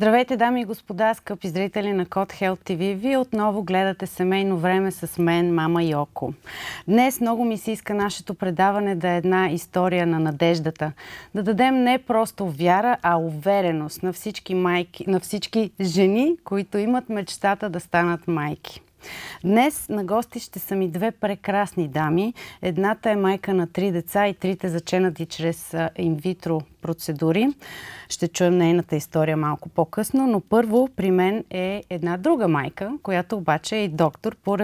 Здравейте, дами и господа, скъпи зрители на Код Health TV. Вие отново гледате семейно време с мен, мама Йоко. Днес много ми се иска нашето предаване да е една история на надеждата. Да дадем не просто вяра, а увереност на всички, майки, на всички жени, които имат мечтата да станат майки. Днес на гости ще са ми две прекрасни дами. Едната е майка на три деца и трите заченати чрез инвитро процедури. Ще чуем нейната история малко по-късно, но първо при мен е една друга майка, която обаче е и доктор по,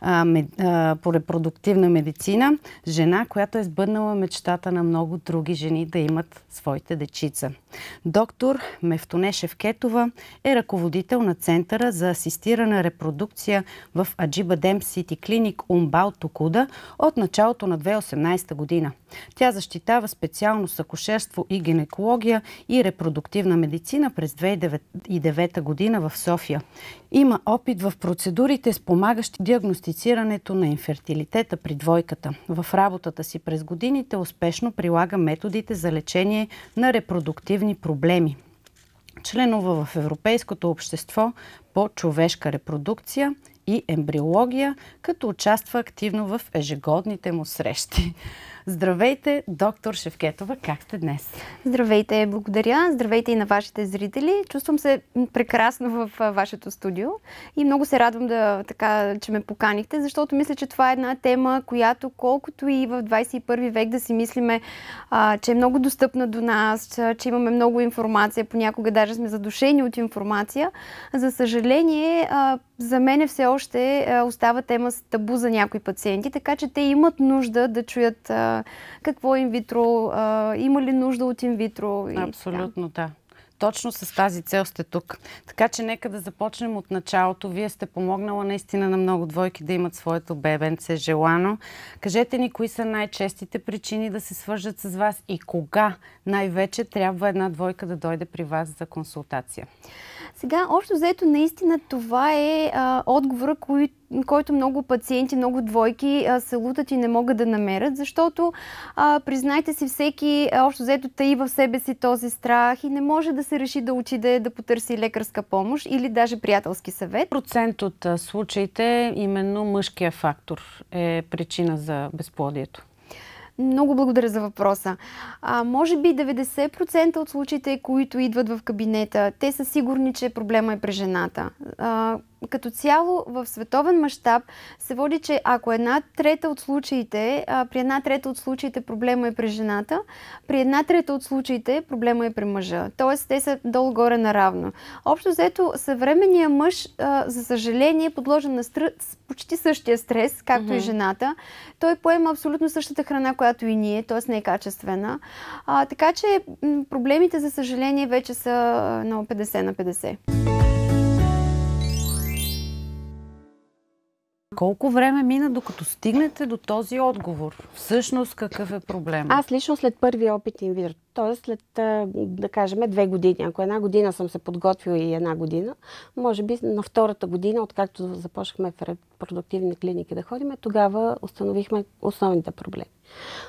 а, мед, а, по репродуктивна медицина. Жена, която е сбъднала мечтата на много други жени да имат своите дечица. Доктор Мефтонешев Шевкетова е ръководител на Центъра за асистирана репродукция в Аджиба Дем Сити Клиник Умбал Токуда от началото на 2018 година – тя защитава специалност акушерство и гинекология и репродуктивна медицина през 2009 година в София. Има опит в процедурите, спомагащи диагностицирането на инфертилитета при двойката. В работата си през годините успешно прилага методите за лечение на репродуктивни проблеми членува в Европейското общество по човешка репродукция и ембриология, като участва активно в ежегодните му срещи. Здравейте, доктор Шевкетова, как сте днес? Здравейте, благодаря. Здравейте и на вашите зрители. Чувствам се прекрасно в вашето студио и много се радвам да така, че ме поканихте, защото мисля, че това е една тема, която колкото и в 21 век да си мислиме, а, че е много достъпна до нас, че имаме много информация, понякога даже сме задушени от информация. За съжаление, а, за мен все още е, остава тема с табу за някои пациенти, така че те имат нужда да чуят а, какво е инвитро, а, има ли нужда от инвитро. И Абсолютно, да. Точно с тази цел сте тук. Така че нека да започнем от началото. Вие сте помогнала наистина на много двойки да имат своето бебенце желано. Кажете ни, кои са най-честите причини да се свържат с вас и кога най-вече трябва една двойка да дойде при вас за консултация? Сега, общо заето, наистина това е а, отговора, кой, който много пациенти, много двойки а, се лутат и не могат да намерят, защото, а, признайте си, всеки общо заето таи в себе си този страх и не може да се реши да отиде да потърси лекарска помощ или даже приятелски съвет. Процент от случаите, именно мъжкия фактор е причина за безплодието. Много благодаря за въпроса. А, може би 90% от случаите, които идват в кабинета, те са сигурни, че проблема е при жената. А, като цяло в световен мащаб се води, че ако една трета от случаите, а, при една трета от случаите проблема е при жената, при една трета от случаите проблема е при мъжа. Тоест те са долу-горе наравно. Общо взето съвременният мъж, а, за съжаление, е подложен на стр... почти същия стрес, както mm-hmm. и жената. Той поема абсолютно същата храна, която и ние, т.е. не е качествена. А, така че проблемите, за съжаление, вече са на 50 на 50. Колко време мина, докато стигнете до този отговор? Всъщност, какъв е проблем? Аз лично след първи опит инвир, т.е. след, да кажем, две години. Ако една година съм се подготвила и една година, може би на втората година, откакто започнахме в репродуктивни клиники да ходим, тогава установихме основните проблеми.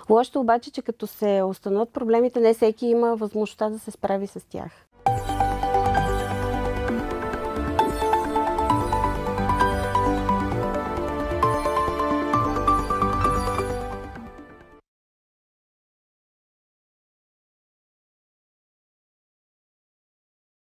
Лошото обаче, че като се установят проблемите, не всеки има възможността да се справи с тях.